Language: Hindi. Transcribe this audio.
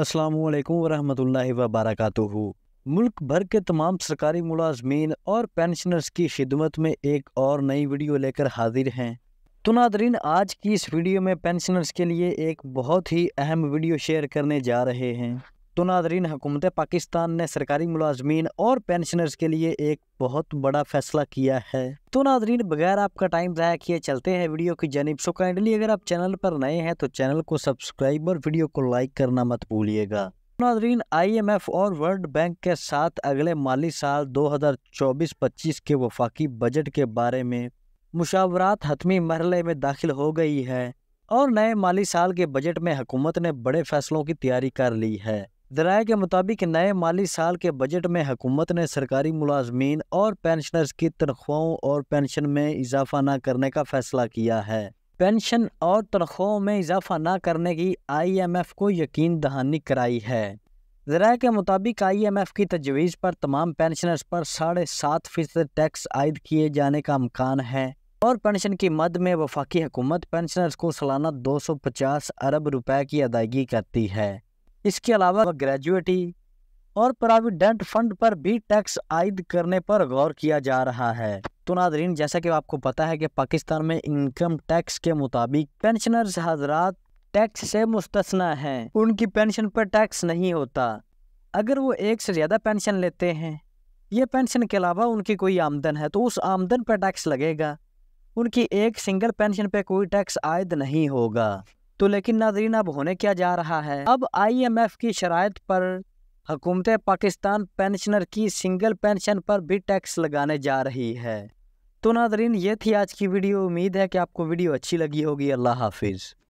अस्सलाम वालेकुम वरहमतुल्लाहि मुल्क भर के तमाम सरकारी मुलाजमीन और पेंशनर्स की खिदमत में एक और नई वीडियो लेकर हाजिर हैं तो नादरीन आज की इस वीडियो में पेंशनर्स के लिए एक बहुत ही अहम वीडियो शेयर करने जा रहे हैं तो नादरीन हुकूमत पाकिस्तान ने सरकारी मुलाजमीन और पेंशनर्स के लिए एक बहुत बड़ा फैसला किया है तो नादरीन बगैर आपका टाइम जया किए चलते हैं वीडियो की जानब सो काइंडली अगर आप चैनल पर नए हैं तो चैनल को सब्सक्राइब और वीडियो को लाइक करना मत भूलिएगा एम आईएमएफ और वर्ल्ड बैंक के साथ अगले माली साल 2024-25 के वफाकी बजट के बारे में मुशावरात हतमी मरल में दाखिल हो गई है और नए माली साल के बजट में हुकूमत ने बड़े फैसलों की तैयारी कर ली है दराय के मुताबिक नए माली साल के बजट में हुकूमत ने सरकारी मुलाजमीन और पेंशनर्स की तनख्वाहों और पेंशन में इजाफा न करने का फैसला किया है पेंशन और तनख्वाहों में इजाफा न करने की आई एम एफ को यकीन दहानी कराई है जराए के मुताबिक आई एम एफ की तजवीज़ पर तमाम पेंशनर्स पर साढ़े सात फीसद टैक्स आयद किए जाने का अमकान है और पेंशन की मद में वफाकी हुकूमत पेंशनर्स को सालाना दो सौ पचास अरब रुपए की अदायगी करती है इसके अलावा ग्रेजुएटी और प्राविडेंट फंड पर भी टैक्स आयद करने पर गौर किया जा रहा है तो नादरीन जैसा कि आपको पता है कि पाकिस्तान में इनकम टैक्स के मुताबिक पेंशनर्स हजरात टैक्स से मुस्तना हैं उनकी पेंशन पर टैक्स नहीं होता अगर वो एक से ज़्यादा पेंशन लेते हैं ये पेंशन के अलावा उनकी कोई आमदन है तो उस आमदन पर टैक्स लगेगा उनकी एक सिंगल पेंशन पर कोई टैक्स आयद नहीं होगा तो लेकिन नाजरीन अब होने क्या जा रहा है अब आईएमएफ की शरात पर हकूमत पाकिस्तान पेंशनर की सिंगल पेंशन पर भी टैक्स लगाने जा रही है तो नाजरीन ये थी आज की वीडियो उम्मीद है कि आपको वीडियो अच्छी लगी होगी अल्लाह हाफिज़